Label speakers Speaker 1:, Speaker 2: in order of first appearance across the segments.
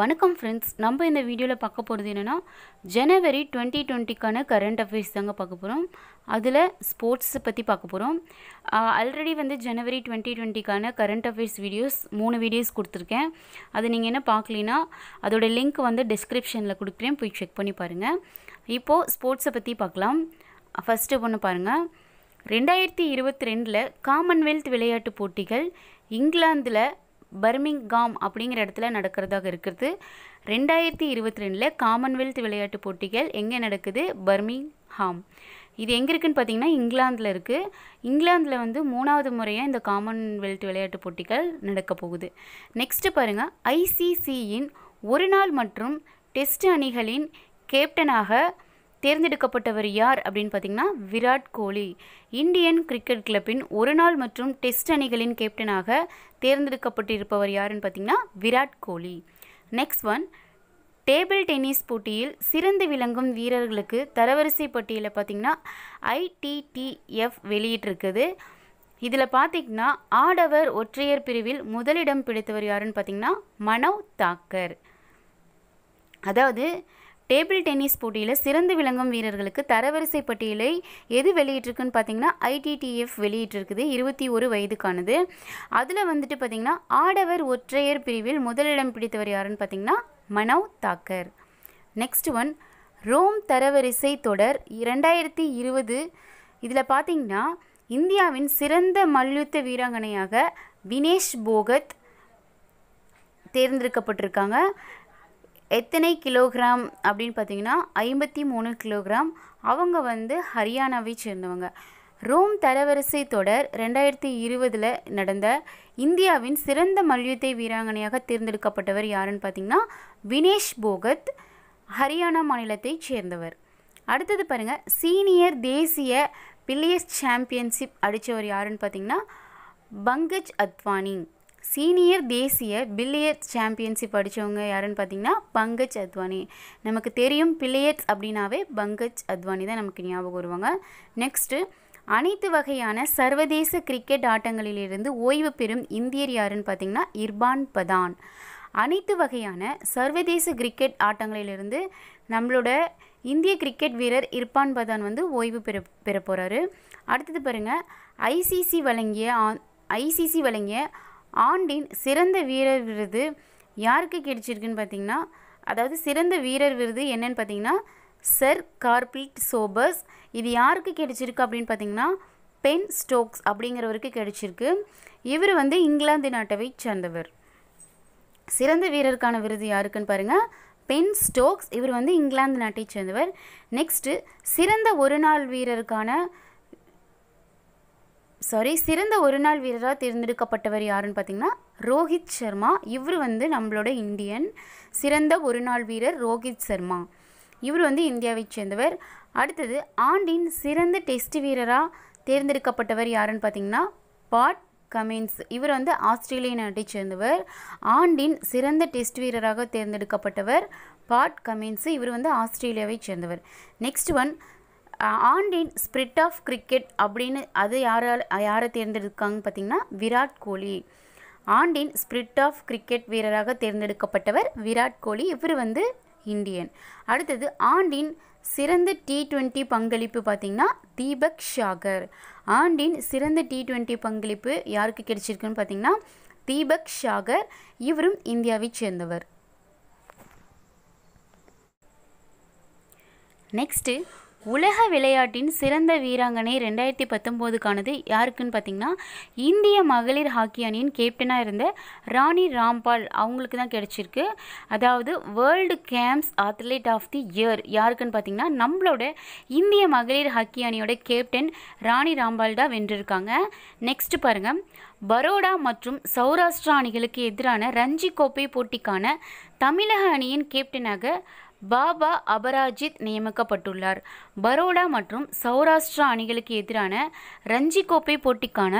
Speaker 1: வணக்கம் ஃப்ரெண்ட்ஸ் நம்ம இந்த வீடியோவில் பார்க்க போகிறது என்னென்னா ஜனவரி டுவெண்ட்டி டுவெண்ட்டிக்கான கரண்ட் அஃபேர்ஸ் தாங்க பார்க்க போகிறோம் அதில் ஸ்போர்ட்ஸை பற்றி பார்க்க போகிறோம் ஆல்ரெடி வந்து ஜனவரி டுவெண்ட்டி டுவெண்ட்டிக்கான கரண்ட் அஃபேர்ஸ் வீடியோஸ் மூணு வீடியோஸ் கொடுத்துருக்கேன் அது நீங்கள் என்ன பார்க்கலீன்னா அதோட லிங்க் வந்து டிஸ்கிரிப்ஷனில் கொடுக்குறேன் போய் செக் பண்ணி பாருங்கள் இப்போது ஸ்போர்ட்ஸை பற்றி பார்க்கலாம் ஃபஸ்ட்டு ஒன்று பாருங்கள் ரெண்டாயிரத்தி இருபத்தி ரெண்டில் காமன்வெல்த் விளையாட்டு போட்டிகள் இங்கிலாந்தில் பர்மிங்காம் அப்படிங்கிற இடத்துல நடக்கிறதாக இருக்கிறது ரெண்டாயிரத்தி இருபத்தி ரெண்டில் காமன்வெல்த் விளையாட்டு போட்டிகள் எங்கே நடக்குது பர்மிங்ஹாம் இது எங்கே இருக்குதுன்னு பார்த்தீங்கன்னா இங்கிலாந்தில் இருக்குது இங்கிலாந்தில் வந்து மூணாவது முறையாக இந்த காமன்வெல்த் விளையாட்டு போட்டிகள் நடக்கப் போகுது நெக்ஸ்ட்டு பாருங்கள் ஐசிசியின் ஒரு நாள் மற்றும் டெஸ்ட் அணிகளின் கேப்டனாக தேர்ந்தெடுக்கப்பட்டவர் யார் அப்படின்னு பார்த்தீங்கன்னா விராட் கோலி இந்தியன் கிரிக்கெட் கிளப்பின் ஒரு நாள் மற்றும் டெஸ்ட் அணிகளின் கேப்டனாக தேர்ந்தெடுக்கப்பட்டிருப்பவர் யாருன்னு பார்த்தீங்கன்னா விராட் கோலி நெக்ஸ்ட் ஒன் டேபிள் டென்னிஸ் போட்டியில் சிறந்து விளங்கும் வீரர்களுக்கு தரவரிசை பட்டியலில் பார்த்திங்கன்னா ஐடிடிஎஃப் வெளியிட்டிருக்குது இதில் பார்த்திங்கன்னா ஆடவர் ஒற்றையர் பிரிவில் முதலிடம் பிடித்தவர் யாருன்னு பார்த்திங்கன்னா மனோ தாக்கர் அதாவது டேபிள் டென்னிஸ் போட்டியில் சிறந்து விளங்கும் வீரர்களுக்கு தரவரிசை பட்டியலை எது வெளியிட்டிருக்குன்னு பார்த்தீங்கன்னா ஐடிடிஎஃப் வெளியிட்டிருக்குது இருபத்தி ஒரு வயதுக்கானது அதில் வந்துட்டு பார்த்தீங்கன்னா ஆடவர் ஒற்றையர் பிரிவில் முதலிடம் பிடித்தவர் யாருன்னு பார்த்தீங்கன்னா Manav Thakkar next one Rome தரவரிசை தொடர் இரண்டாயிரத்தி இருபது இதில் பார்த்தீங்கன்னா இந்தியாவின் சிறந்த மல்யுத்த வீராங்கனையாக வினேஷ் போகத் தேர்ந்தெடுக்கப்பட்டிருக்காங்க எத்தனை கிலோகிராம் அப்படின்னு பார்த்தீங்கன்னா ஐம்பத்தி மூணு கிலோகிராம் அவங்க வந்து ஹரியானாவை சேர்ந்தவங்க ரோம் தரவரிசை தொடர் ரெண்டாயிரத்தி இருபதில் நடந்த இந்தியாவின் சிறந்த மல்யுத்த வீராங்கனையாக தேர்ந்தெடுக்கப்பட்டவர் யாருன்னு பார்த்தீங்கன்னா வினேஷ் போகத் ஹரியானா மாநிலத்தைச் சேர்ந்தவர் அடுத்தது பாருங்கள் சீனியர் தேசிய பில்லியஸ் சாம்பியன்ஷிப் அடித்தவர் யாருன்னு பார்த்தீங்கன்னா பங்கஜ் அத்வானி சீனியர் தேசிய பில்லியட்ஸ் சாம்பியன்ஷிப் படித்தவங்க யாருன்னு பார்த்தீங்கன்னா பங்கஜ் அத்வானி நமக்கு தெரியும் பில்லியட்ஸ் அப்படின்னாவே பங்கஜ் அத்வானி தான் நமக்கு ஞாபகம் வருவாங்க நெக்ஸ்ட்டு அனைத்து வகையான சர்வதேச கிரிக்கெட் ஆட்டங்களிலிருந்து ஓய்வு பெறும் இந்தியர் யாருன்னு பார்த்தீங்கன்னா இர்பான் பதான் அனைத்து வகையான சர்வதேச கிரிக்கெட் ஆட்டங்களிலிருந்து நம்மளோட இந்திய கிரிக்கெட் வீரர் இர்பான் பதான் வந்து ஓய்வு பெற பெற போகிறாரு அடுத்தது பாருங்கள் ஐசிசி வழங்கிய ஐசிசி வழங்கிய ஆண்டின் சிறந்த வீரர் விருது யாருக்கு கிடைச்சிருக்குன்னு பார்த்தீங்கன்னா அதாவது சிறந்த வீரர் விருது என்னன்னு பார்த்தீங்கன்னா சர் கார்பிட் சோபர்ஸ் இது யாருக்கு கிடைச்சிருக்கு அப்படின்னு பார்த்தீங்கன்னா பென் ஸ்டோக்ஸ் அப்படிங்கிறவருக்கு கிடைச்சிருக்கு இவர் வந்து இங்கிலாந்து நாட்டவை சேர்ந்தவர் சிறந்த வீரருக்கான விருது யாருக்குன்னு பாருங்கள் பென் ஸ்டோக்ஸ் இவர் வந்து இங்கிலாந்து நாட்டை சேர்ந்தவர் நெக்ஸ்ட்டு சிறந்த ஒரு நாள் வீரருக்கான சாரி சிறந்த ஒரு நாள் வீரராக தேர்ந்தெடுக்கப்பட்டவர் யாருன்னு பார்த்தீங்கன்னா ரோஹித் சர்மா இவர் வந்து நம்மளோட இந்தியன் சிறந்த ஒரு நாள் வீரர் ரோஹித் சர்மா இவர் வந்து இந்தியாவை சேர்ந்தவர் அடுத்தது ஆண்டின் சிறந்த டெஸ்ட் வீரராக தேர்ந்தெடுக்கப்பட்டவர் யாருன்னு பார்த்தீங்கன்னா பாட் கமின்ஸ் இவர் வந்து ஆஸ்திரேலிய நாட்டை சேர்ந்தவர் ஆண்டின் சிறந்த டெஸ்ட் வீரராக தேர்ந்தெடுக்கப்பட்டவர் பாட் கமின்ஸ் இவர் வந்து ஆஸ்திரேலியாவை சேர்ந்தவர் நெக்ஸ்ட் ஒன் ஆண்டின் ஸ்பிரிட் ஆஃப் கிரிக்கெட் அப்படின்னு அது யாரால் யாரை தேர்ந்தெடுக்காங்க பார்த்தீங்கன்னா விராட் கோலி ஆண்டின் ஸ்பிரிட் ஆஃப் கிரிக்கெட் வீரராக தேர்ந்தெடுக்கப்பட்டவர் விராட் கோலி இவர் வந்து இந்தியன் அடுத்தது ஆண்டின் சிறந்த டி ட்வெண்ட்டி பங்களிப்பு பார்த்திங்கன்னா தீபக் ஷாகர் ஆண்டின் சிறந்த டி ட்வெண்ட்டி பங்களிப்பு யாருக்கு கிடைச்சிருக்குன்னு பார்த்திங்கன்னா தீபக் ஷாகர் இவரும் இந்தியாவை சேர்ந்தவர் நெக்ஸ்ட்டு உலக விளையாட்டின் சிறந்த வீராங்கனை ரெண்டாயிரத்தி பத்தொம்போதுக்கானது யாருக்குன்னு பார்த்தீங்கன்னா இந்திய மகளிர் ஹாக்கி அணியின் கேப்டனாக இருந்த ராணி ராம்பால் அவங்களுக்கு தான் கிடச்சிருக்கு அதாவது world games athlete of the year யாருக்குன்னு பார்த்தீங்கன்னா நம்மளோட இந்திய மகளிர் ஹாக்கி அணியோட கேப்டன் ராணி ராம்பால் தான் வென்றிருக்காங்க நெக்ஸ்ட் பாருங்கள் பரோடா மற்றும் சௌராஷ்டிரா அணிகளுக்கு எதிரான ரஞ்சி கோப்பை போட்டிக்கான தமிழக அணியின் கேப்டனாக பாபா அபராஜித் நியமிக்கப்பட்டுள்ளார் பரோடா மற்றும் சௌராஷ்டிரா அணிகளுக்கு எதிரான ரஞ்சி கோப்பை போட்டிக்கான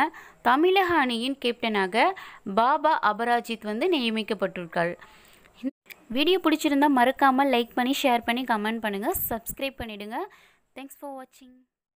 Speaker 1: தமிழக அணியின் கேப்டனாக பாபா அபராஜித் வந்து நியமிக்கப்பட்டிருக்கார் வீடியோ பிடிச்சிருந்தால் மறக்காமல் லைக் பண்ணி ஷேர் பண்ணி கமெண்ட் பண்ணுங்கள் சப்ஸ்கிரைப் பண்ணிவிடுங்க தேங்க்ஸ் ஃபார் வாட்சிங்